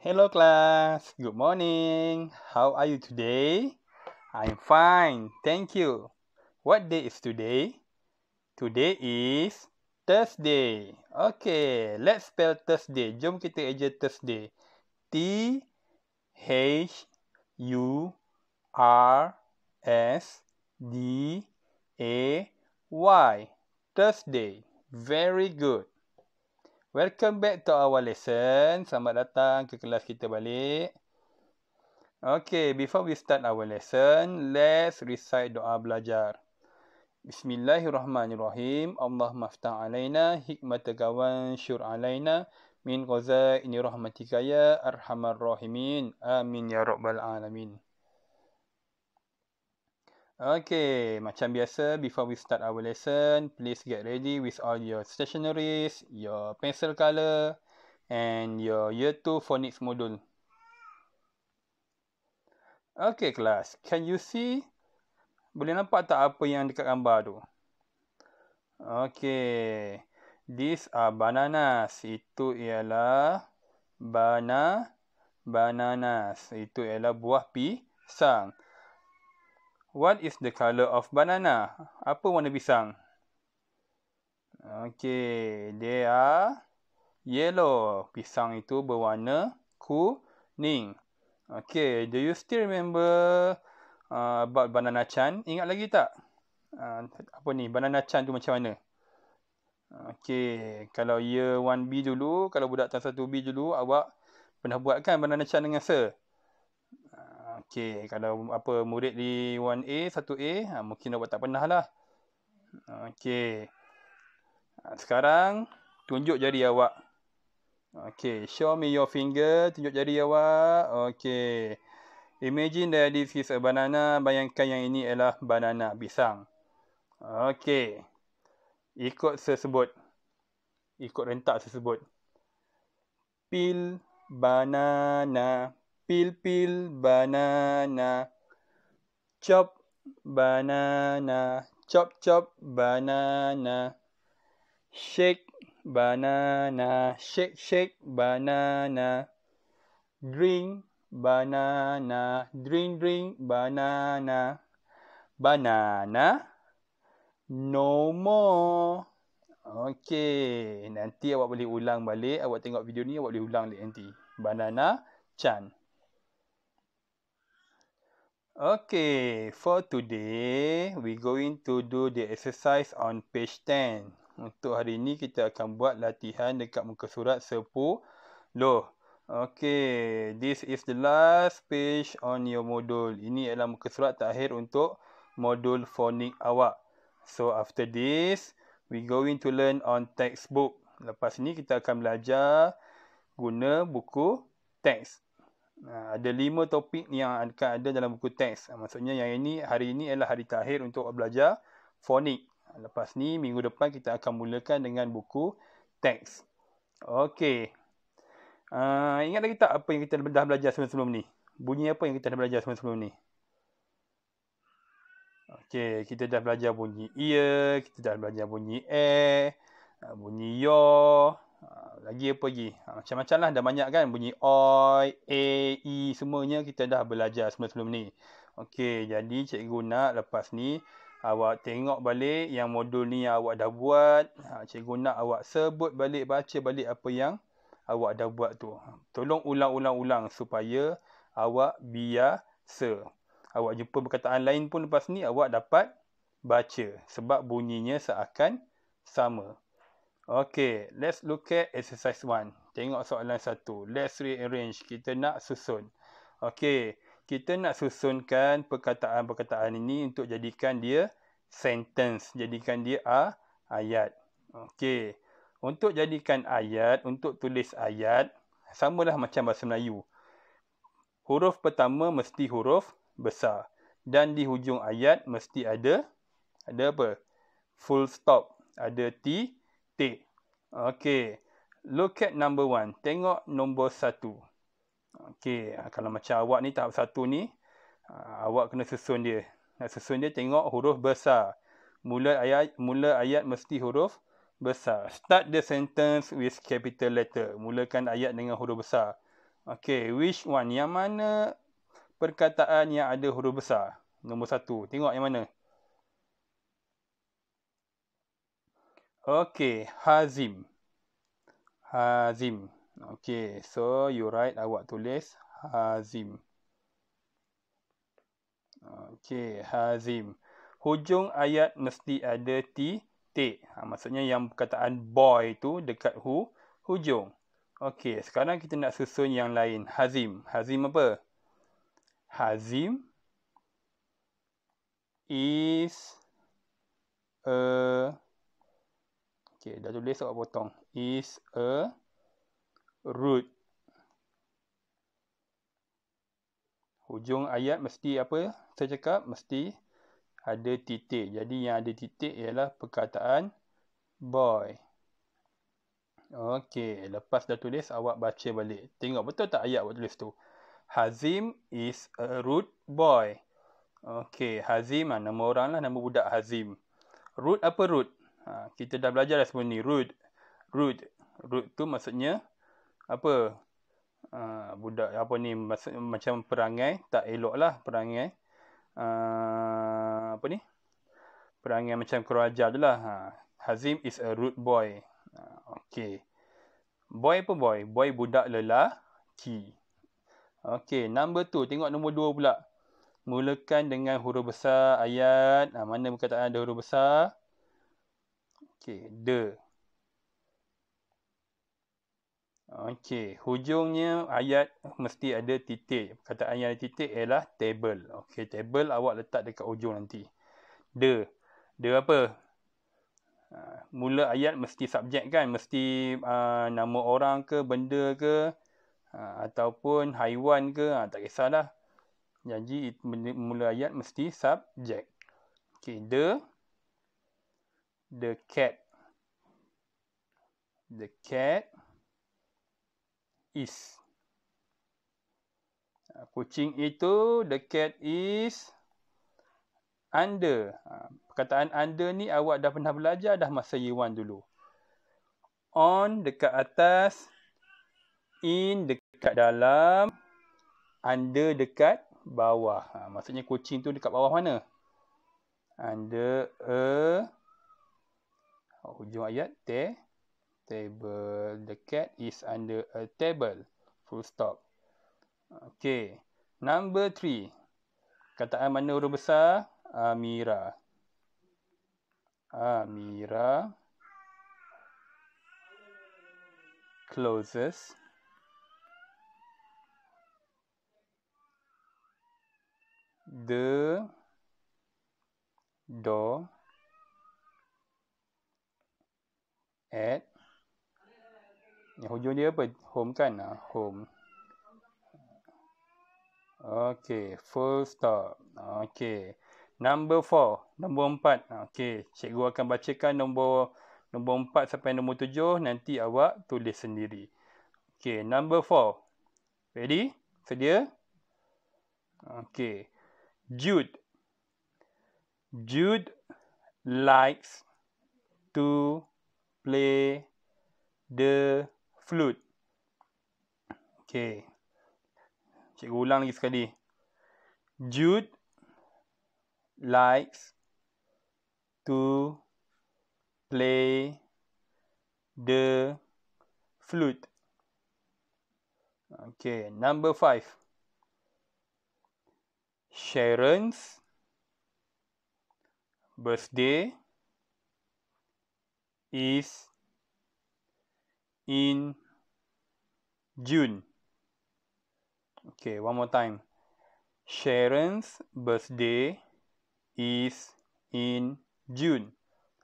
Hello class. Good morning. How are you today? I'm fine. Thank you. What day is today? Today is Thursday. Okay, let's spell Thursday. Jom kita eja Thursday. T H U R S D A Y. Thursday. Very good. Welcome back to our lesson. Selamat datang ke kelas kita balik. Okay, before we start our lesson, let's recite doa belajar. Bismillahirrahmanirrahim. Allah aftah alaina hikmataka wa syur alaina min qaza'ini rahmatika ya arhamar rahimin. Amin ya rabbal alamin. Okay, macam biasa, before we start our lesson, please get ready with all your stationaries, your pencil color, and your year 2 phonics module. Okay, class, can you see? Boleh nampak tak apa yang dekat gambar tu? Okay, this are bananas. Itu ialah bana bananas. Itu ialah buah pisang. What is the colour of banana? Apa warna pisang? Okay, they are yellow. Pisang itu berwarna kuning. Okay, do you still remember uh, about banana chan? Ingat lagi tak? Uh, apa ni, banana chan tu macam mana? Okay, kalau year 1B dulu, kalau budak tahun 1B dulu, awak pernah buat kan banana chan dengan sir? Okay, kalau apa murid di 1A, 1A, ha, mungkin awak tak pernah lah. Okay, Ha, sekarang, tunjuk jari awak. Okay, show me your finger. Tunjuk jari awak. Okay, Imagine that this is a banana. Bayangkan yang ini adalah banana pisang. Okay, Ikut sesebut. Ikut rentak sesebut. Peel banana pil pil banana chop banana chop chop banana shake banana shake shake banana drink banana drink drink banana banana no more okey nanti awak boleh ulang balik awak tengok video ni awak boleh ulang balik nanti banana chan Okay, for today, we going to do the exercise on page 10. Untuk hari ini, kita akan buat latihan dekat muka surat 10. Okay, this is the last page on your module. Ini adalah muka surat terakhir untuk modul phonic awak. So, after this, we going to learn on textbook. Lepas ni kita akan belajar guna buku text. Uh, ada lima topik yang akan ada dalam buku teks. Uh, maksudnya yang ini, hari ini adalah hari terakhir untuk belajar fonik. Ah, lepas ni, minggu depan kita akan mulakan dengan buku teks. Okey. Uh, ingat lagi tak apa yang kita dah belajar sebelum-sebelum ni? Bunyi apa yang kita dah belajar sebelum-sebelum ni? Okey, kita dah belajar bunyi ear, kita dah belajar bunyi e, e bunyi your. E Ah, lagi apa lagi? Ah, macam-macam lah dah banyak kan bunyi oi, e, i semuanya kita dah belajar sebelum-sebelum ni. Okey, jadi cikgu nak lepas ni awak tengok balik yang modul ni yang awak dah buat. Ah, cikgu nak awak sebut balik, baca balik apa yang awak dah buat tu. Tolong ulang-ulang-ulang supaya awak biasa. Awak jumpa perkataan lain pun lepas ni awak dapat baca sebab bunyinya seakan sama. Okay, let's look at exercise 1. Tengok soalan 1. Let's rearrange. Kita nak susun. Okay, kita nak susunkan perkataan-perkataan ini untuk jadikan dia sentence. Jadikan dia a ayat. Okay, untuk jadikan ayat, untuk tulis ayat, samalah macam bahasa Melayu. Huruf pertama mesti huruf besar. Dan di hujung ayat mesti ada, ada apa? Full stop. Ada T, T. Okay, look at number one. Tengok nombor satu. Okay, ah, kalau macam awak ni tahap satu ni, ah, awak kena susun dia. Nak susun dia tengok huruf besar. Mula ayat mula ayat mesti huruf besar. Start the sentence with capital letter. Mulakan ayat dengan huruf besar. Okay, which one? Yang mana perkataan yang ada huruf besar? Nombor satu. Tengok yang mana. Okay, Hazim. Hazim. Okay, so you write awak tulis Hazim. Okay, Hazim. Hujung ayat mesti ada T, T. Ha, maksudnya yang perkataan boy tu dekat hu, hujung. Okay, sekarang kita nak susun yang lain. Hazim. Hazim apa? Hazim is a Okey, dah tulis awak potong. Is a root. Hujung ayat mesti apa saya cakap? Mesti ada titik. Jadi yang ada titik ialah perkataan boy. Okey, lepas dah tulis awak baca balik. Tengok betul tak ayat awak tulis tu? Hazim is a root boy. Okey, Hazim lah. Nama orang lah. Nama budak Hazim. Root apa root? Ha, kita dah belajar dah sebelum ni. Root. Root. Root tu maksudnya apa? Ha, budak apa ni maksud, macam perangai tak elok lah perangai. Ha, apa ni? Perangai macam kerajaan je lah. Ha, Hazim is a root boy. Ha, okay. Boy apa boy? Boy budak lelaki. Okay, number tu Tengok nombor dua pula. Mulakan dengan huruf besar ayat. Ha, mana perkataan ada huruf besar? Okey, de. Okey, hujungnya ayat mesti ada titik. Kata ayat ada titik ialah table. Okey, table awak letak dekat hujung nanti. De. De apa? Ha, mula ayat mesti subjek kan? Mesti uh, nama orang ke, benda ke, uh, ataupun haiwan ke, uh, tak kisahlah. Janji mula ayat mesti subjek. Okey, de the cat the cat is ah, kucing itu the cat is under ah, perkataan under ni awak dah pernah belajar dah masa year 1 dulu on dekat atas in dekat dalam under dekat bawah ah, maksudnya kucing tu dekat bawah mana under a hujung ayat, te, table, the cat is under a table, full stop. Okay, number three. Kata mana huruf besar? Amira. Amira closes the door add yang hujung dia apa home kan ah, home okey full stop okey number 4 nombor 4 okey cikgu akan bacakan nombor nombor 4 sampai nombor 7 nanti awak tulis sendiri okey number 4 ready sedia okey jude jude likes to play the flute. Okay. Cikgu ulang lagi sekali. Jude likes to play the flute. Okay, number five. Sharon's birthday is in June. Okay, one more time. Sharon's birthday is in June.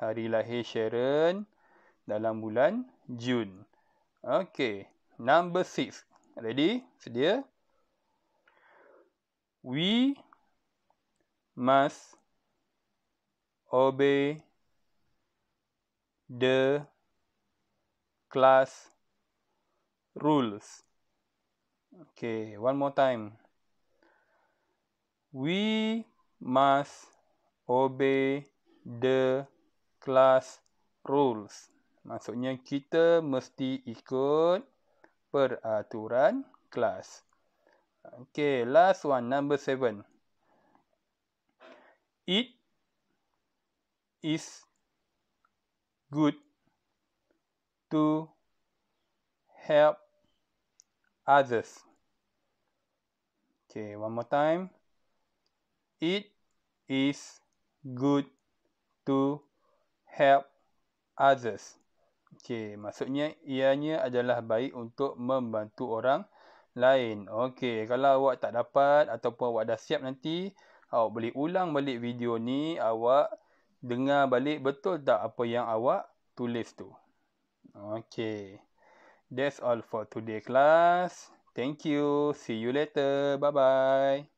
Hari lahir Sharon dalam bulan June. Okay, number six. Ready? Sedia? We must obey the class rules. Okay, one more time. We must obey the class rules. Maksudnya kita mesti ikut peraturan kelas. Okay, last one, number seven. It is good to help others. Okay, one more time. It is good to help others. Okay, maksudnya ianya adalah baik untuk membantu orang lain. Okay, kalau awak tak dapat ataupun awak dah siap nanti, awak boleh ulang balik video ni, awak dengar balik betul tak apa yang awak tulis tu. Okay. That's all for today class. Thank you. See you later. Bye-bye.